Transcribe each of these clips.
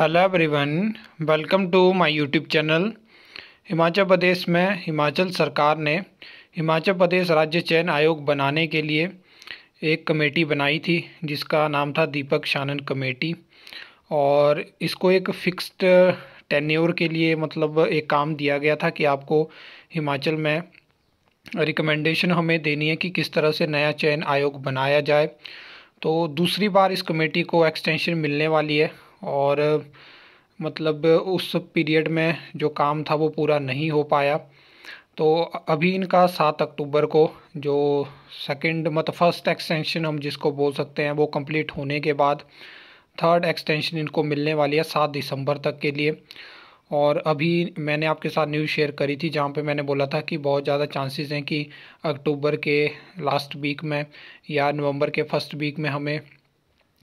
hello everyone welcome to my YouTube channel Himachal Pradesh में हिमाचल सरकार ने हिमाचल प्रदेश राज्य चयन आयोग बनाने के लिए एक कमेटी बनाई थी जिसका नाम था दीपक शानन कमेटी और इसको एक फिक्स्ड टेन्योर के लिए मतलब एक काम दिया गया था कि आपको हिमाचल में रिकमेंडेशन हमें देनी है कि किस तरह से नया चयन आयोग बनाया जाए तो दूसरी बार इस कमेटी को एक्सटेंशन मिलने वाली है और मतलब उस पीरियड में जो काम था वो पूरा नहीं हो पाया तो अभी इनका सात अक्टूबर को जो सेकंड मतलब फर्स्ट एक्सटेंशन हम जिसको बोल सकते हैं वो कंप्लीट होने के बाद थर्ड एक्सटेंशन इनको मिलने वाली है सात दिसंबर तक के लिए और अभी मैंने आपके साथ न्यूज़ शेयर करी थी जहाँ पे मैंने बोला था कि बहुत ज़्यादा चांसेस हैं कि अक्टूबर के लास्ट वीक में या नवंबर के फर्स्ट वीक में हमें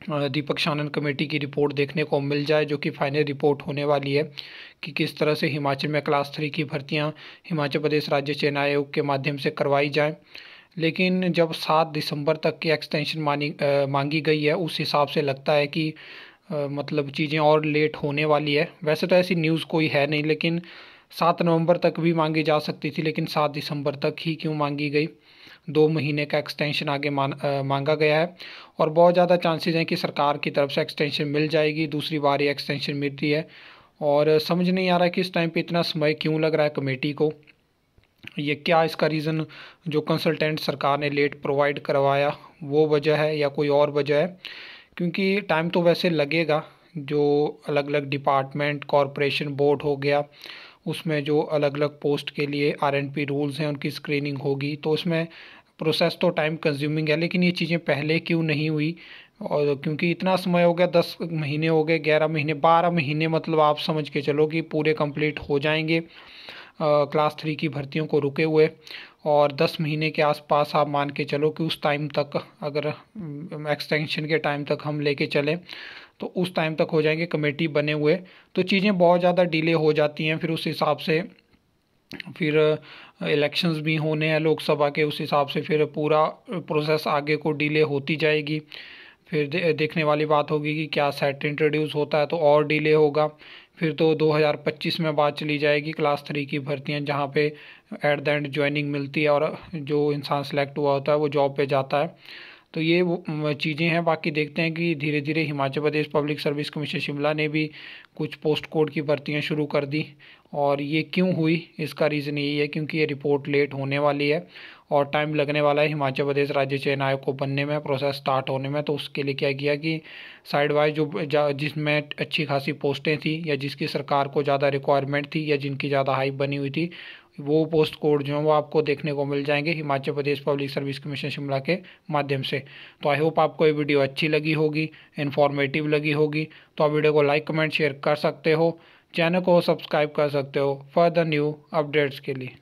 दीपक शानन कमेटी की रिपोर्ट देखने को मिल जाए जो कि फाइनल रिपोर्ट होने वाली है कि किस तरह से हिमाचल में क्लास थ्री की भर्तियां हिमाचल प्रदेश राज्य चयन आयोग के माध्यम से करवाई जाएं लेकिन जब सात दिसंबर तक की एक्सटेंशन मानी आ, मांगी गई है उस हिसाब से लगता है कि आ, मतलब चीज़ें और लेट होने वाली है वैसे तो ऐसी न्यूज़ कोई है नहीं लेकिन सात नवंबर तक भी मांगी जा सकती थी लेकिन सात दिसंबर तक ही क्यों मांगी गई दो महीने का एक्सटेंशन आगे मान, आ, मांगा गया है और बहुत ज़्यादा चांसेस हैं कि सरकार की तरफ से एक्सटेंशन मिल जाएगी दूसरी बार ये एक्सटेंशन मिलती है और समझ नहीं आ रहा कि इस टाइम पे इतना समय क्यों लग रहा है कमेटी को ये क्या इसका रीज़न जो कंसल्टेंट सरकार ने लेट प्रोवाइड करवाया वो वजह है या कोई और वजह है क्योंकि टाइम तो वैसे लगेगा जो अलग अलग डिपार्टमेंट कॉरपोरेशन बोर्ड हो गया उसमें जो अलग अलग पोस्ट के लिए आर एंड पी रूल्स हैं उनकी स्क्रीनिंग होगी तो उसमें प्रोसेस तो टाइम कंज्यूमिंग है लेकिन ये चीज़ें पहले क्यों नहीं हुई और क्योंकि इतना समय हो गया दस महीने हो गए ग्यारह महीने बारह महीने मतलब आप समझ के चलो कि पूरे कंप्लीट हो जाएंगे क्लास थ्री की भर्तियों को रुके हुए और दस महीने के आसपास आप मान के चलो कि उस टाइम तक अगर एक्सटेंशन के टाइम तक हम लेके चलें तो उस टाइम तक हो जाएंगे कमेटी बने हुए तो चीज़ें बहुत ज़्यादा डिले हो जाती हैं फिर उस हिसाब से फिर इलेक्शंस भी होने हैं लोकसभा के उस हिसाब से फिर पूरा प्रोसेस आगे को डिले होती जाएगी फिर देखने वाली बात होगी कि क्या सेट इंट्रोड्यूस होता है तो और डिले होगा फिर तो 2025 में बात चली जाएगी क्लास थ्री की भर्तियां जहां पे एट द एंड ज्वाइनिंग मिलती है और जो इंसान सेलेक्ट हुआ होता है वो जॉब पे जाता है तो ये वो चीज़ें हैं बाकी देखते हैं कि धीरे धीरे Himachal Pradesh public service commission Shimla ने भी कुछ पोस्ट कोड की भर्तियाँ शुरू कर दी और ये क्यों हुई इसका रीज़न यही है क्योंकि ये रिपोर्ट लेट होने वाली है और टाइम लगने वाला है हिमाचल प्रदेश राज्य चयन आयोग को बनने में प्रोसेस स्टार्ट होने में तो उसके लिए क्या किया कि साइड वाइज जो जिसमें अच्छी खासी पोस्टें थी या जिसकी सरकार को ज़्यादा रिक्वायरमेंट थी या जिनकी ज़्यादा हाइप बनी हुई थी वो पोस्ट कोड जो है वो आपको देखने को मिल जाएंगे Himachal Pradesh public service commission Shimla के माध्यम से तो आई होप आपको ये वीडियो अच्छी लगी होगी इन्फॉर्मेटिव लगी होगी तो आप वीडियो को लाइक कमेंट शेयर कर सकते हो चैनल को सब्सक्राइब कर सकते हो फर्दर न्यू अपडेट्स के लिए